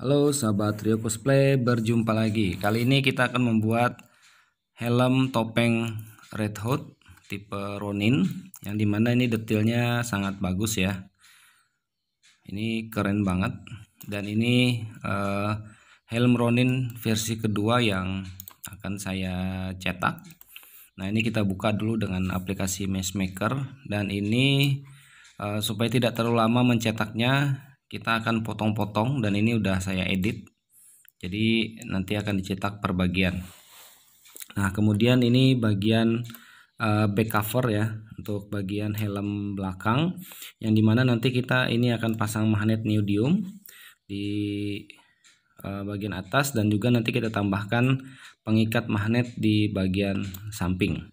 Halo sahabat Rio Cosplay, berjumpa lagi. Kali ini kita akan membuat helm topeng Red Hood tipe Ronin yang dimana ini detailnya sangat bagus ya. Ini keren banget dan ini uh, helm Ronin versi kedua yang akan saya cetak. Nah ini kita buka dulu dengan aplikasi Meshmaker dan ini uh, supaya tidak terlalu lama mencetaknya kita akan potong-potong dan ini udah saya edit jadi nanti akan dicetak per bagian nah kemudian ini bagian uh, back cover ya untuk bagian helm belakang yang dimana nanti kita ini akan pasang magnet neodymium di uh, bagian atas dan juga nanti kita tambahkan pengikat magnet di bagian samping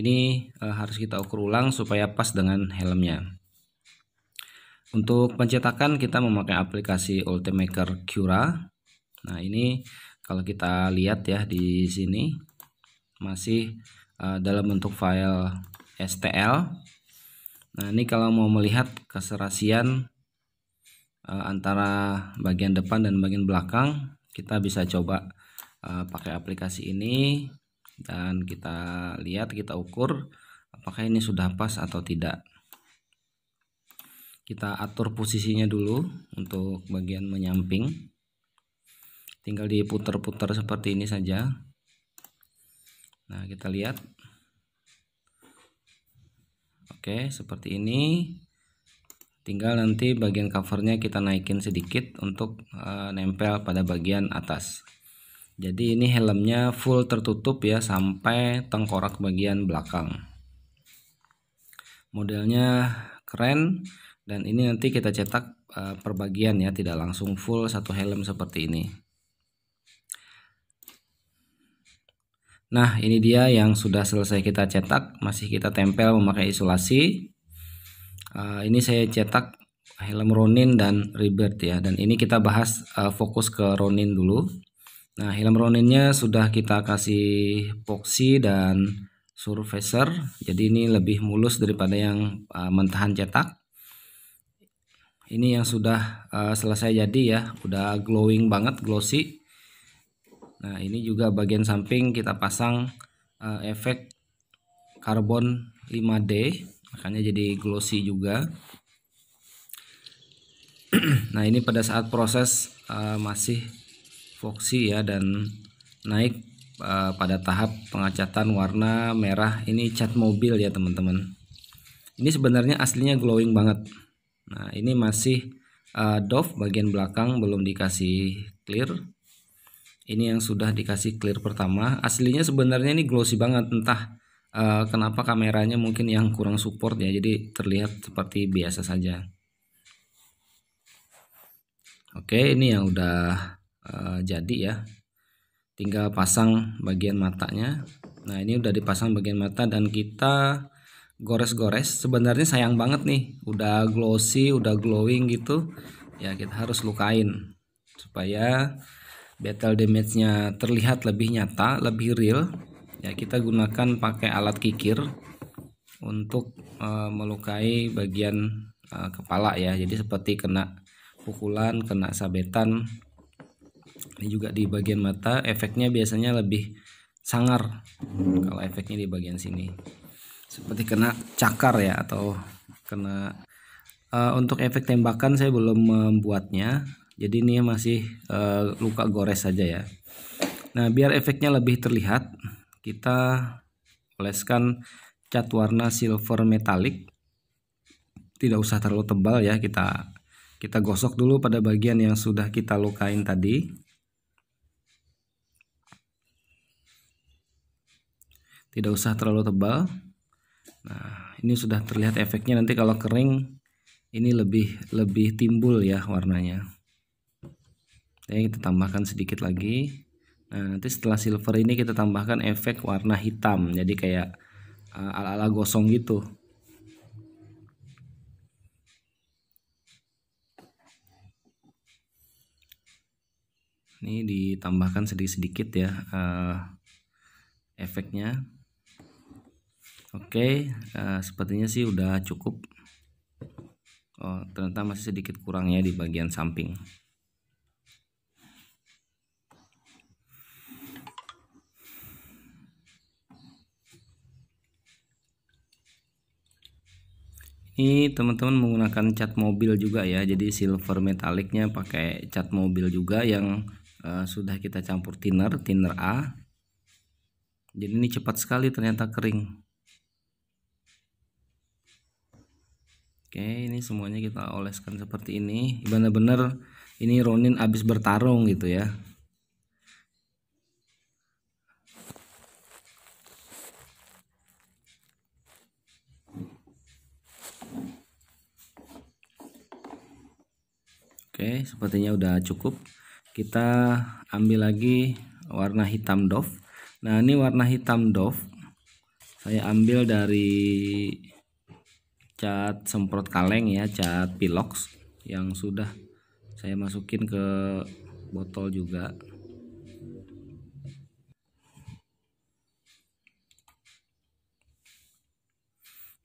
ini uh, harus kita ukur ulang supaya pas dengan helmnya untuk pencetakan kita memakai aplikasi Ultimaker Cura. Nah, ini kalau kita lihat ya di sini masih uh, dalam bentuk file STL. Nah, ini kalau mau melihat keserasian uh, antara bagian depan dan bagian belakang, kita bisa coba uh, pakai aplikasi ini dan kita lihat, kita ukur apakah ini sudah pas atau tidak kita atur posisinya dulu untuk bagian menyamping tinggal diputar-putar seperti ini saja nah kita lihat oke seperti ini tinggal nanti bagian covernya kita naikin sedikit untuk uh, nempel pada bagian atas jadi ini helmnya full tertutup ya sampai tengkorak bagian belakang modelnya keren dan ini nanti kita cetak eh, perbagian ya tidak langsung full satu helm seperti ini nah ini dia yang sudah selesai kita cetak masih kita tempel memakai isolasi eh, ini saya cetak helm Ronin dan Rebirth ya dan ini kita bahas eh, fokus ke Ronin dulu nah helm Roninnya sudah kita kasih epoxy dan surfacer jadi ini lebih mulus daripada yang mentahan cetak ini yang sudah uh, selesai jadi ya udah glowing banget glossy nah ini juga bagian samping kita pasang uh, efek karbon 5D makanya jadi glossy juga nah ini pada saat proses uh, masih foxy ya dan naik uh, pada tahap pengacatan warna merah ini cat mobil ya teman-teman ini sebenarnya aslinya glowing banget Nah, ini masih uh, doff bagian belakang belum dikasih clear. Ini yang sudah dikasih clear pertama. Aslinya sebenarnya ini glossy banget entah uh, kenapa kameranya mungkin yang kurang support ya. Jadi terlihat seperti biasa saja. Oke, ini yang udah uh, jadi ya. Tinggal pasang bagian matanya. Nah, ini udah dipasang bagian mata dan kita gores-gores sebenarnya sayang banget nih udah glossy udah glowing gitu ya kita harus lukain supaya battle damage-nya terlihat lebih nyata lebih real ya kita gunakan pakai alat kikir untuk uh, melukai bagian uh, kepala ya jadi seperti kena pukulan kena sabetan ini juga di bagian mata efeknya biasanya lebih sangar kalau efeknya di bagian sini seperti kena cakar ya atau kena uh, untuk efek tembakan saya belum membuatnya jadi ini masih uh, luka gores saja ya nah biar efeknya lebih terlihat kita oleskan cat warna silver metalik tidak usah terlalu tebal ya kita kita gosok dulu pada bagian yang sudah kita lukain tadi tidak usah terlalu tebal Nah, ini sudah terlihat efeknya nanti kalau kering ini lebih lebih timbul ya warnanya. Oke, kita tambahkan sedikit lagi. Nah, nanti setelah silver ini kita tambahkan efek warna hitam. Jadi kayak eh, ala-ala gosong gitu. Ini ditambahkan sedikit-sedikit ya uh, efeknya. Oke, uh, sepertinya sih udah cukup. Oh, ternyata masih sedikit kurangnya di bagian samping. Ini teman-teman menggunakan cat mobil juga ya. Jadi silver metaliknya pakai cat mobil juga yang uh, sudah kita campur thinner, thinner A. Jadi ini cepat sekali ternyata kering. Oke, ini semuanya kita oleskan seperti ini. Benar-benar ini Ronin habis bertarung gitu ya. Oke, sepertinya udah cukup. Kita ambil lagi warna hitam Dove. Nah, ini warna hitam Dove. Saya ambil dari cat semprot kaleng ya cat pilox yang sudah saya masukin ke botol juga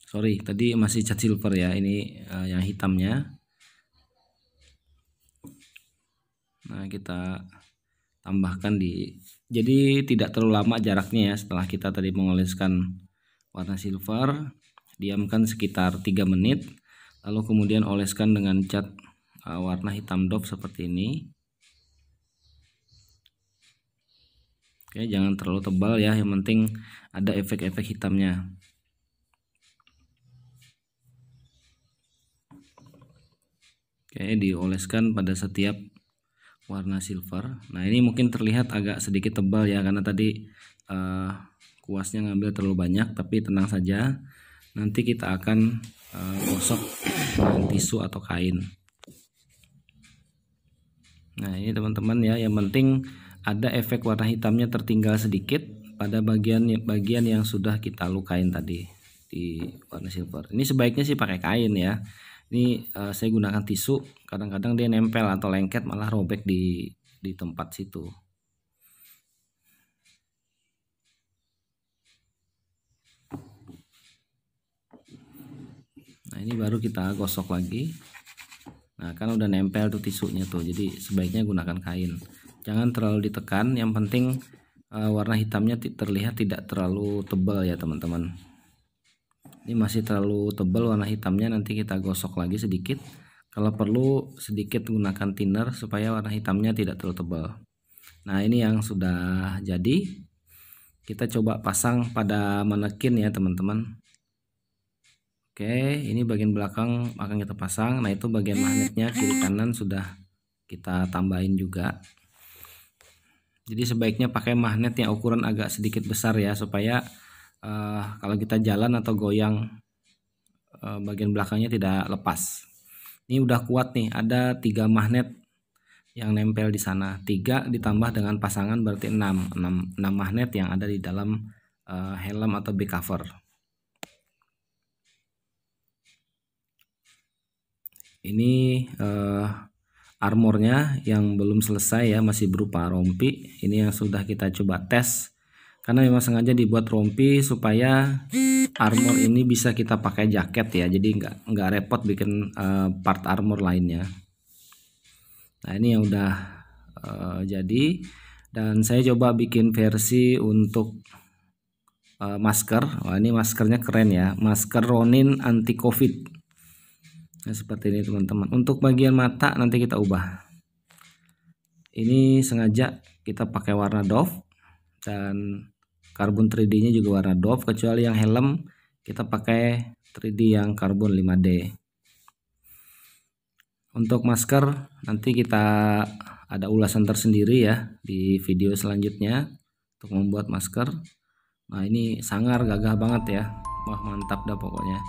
sorry tadi masih cat silver ya ini uh, yang hitamnya nah kita tambahkan di jadi tidak terlalu lama jaraknya ya setelah kita tadi mengoleskan warna silver diamkan sekitar 3 menit lalu kemudian oleskan dengan cat e, warna hitam dop seperti ini Oke jangan terlalu tebal ya yang penting ada efek-efek hitamnya Oke dioleskan pada setiap warna silver. Nah ini mungkin terlihat agak sedikit tebal ya karena tadi uh, kuasnya ngambil terlalu banyak tapi tenang saja nanti kita akan eh, gosok dengan tisu atau kain nah ini teman-teman ya yang penting ada efek warna hitamnya tertinggal sedikit pada bagian bagian yang sudah kita lukain tadi di warna silver ini sebaiknya sih pakai kain ya ini uh, saya gunakan tisu kadang-kadang dia nempel atau lengket malah robek di di tempat situ nah ini baru kita gosok lagi nah kan udah nempel tuh tisunya tuh jadi sebaiknya gunakan kain jangan terlalu ditekan yang penting uh, warna hitamnya terlihat tidak terlalu tebal ya teman-teman ini masih terlalu tebal warna hitamnya nanti kita gosok lagi sedikit kalau perlu sedikit gunakan thinner supaya warna hitamnya tidak terlalu tebal nah ini yang sudah jadi kita coba pasang pada manekin ya teman-teman Oke, ini bagian belakang akan kita pasang. Nah, itu bagian magnetnya kiri kanan sudah kita tambahin juga. Jadi sebaiknya pakai magnet yang ukuran agak sedikit besar ya supaya uh, kalau kita jalan atau goyang uh, bagian belakangnya tidak lepas. Ini udah kuat nih, ada tiga magnet yang nempel di sana. 3 ditambah dengan pasangan berarti 6. 6, 6 magnet yang ada di dalam uh, helm atau back cover. ini uh, armornya yang belum selesai ya masih berupa rompi ini yang sudah kita coba tes karena memang sengaja dibuat rompi supaya armor ini bisa kita pakai jaket ya jadi nggak nggak repot bikin uh, part armor lainnya nah ini yang udah uh, jadi dan saya coba bikin versi untuk uh, masker Wah, ini maskernya keren ya masker Ronin anti covid nah, seperti ini teman-teman untuk bagian mata nanti kita ubah ini sengaja kita pakai warna Dove dan karbon 3D nya juga warna Dove kecuali yang helm kita pakai 3D yang karbon 5D untuk masker nanti kita ada ulasan tersendiri ya di video selanjutnya untuk membuat masker nah ini sangar gagah banget ya wah mantap dah pokoknya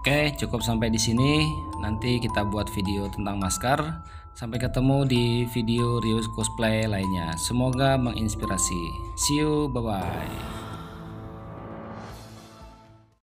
Oke, cukup sampai di sini. Nanti kita buat video tentang masker. Sampai ketemu di video Rius cosplay lainnya. Semoga menginspirasi. See you, bye bye.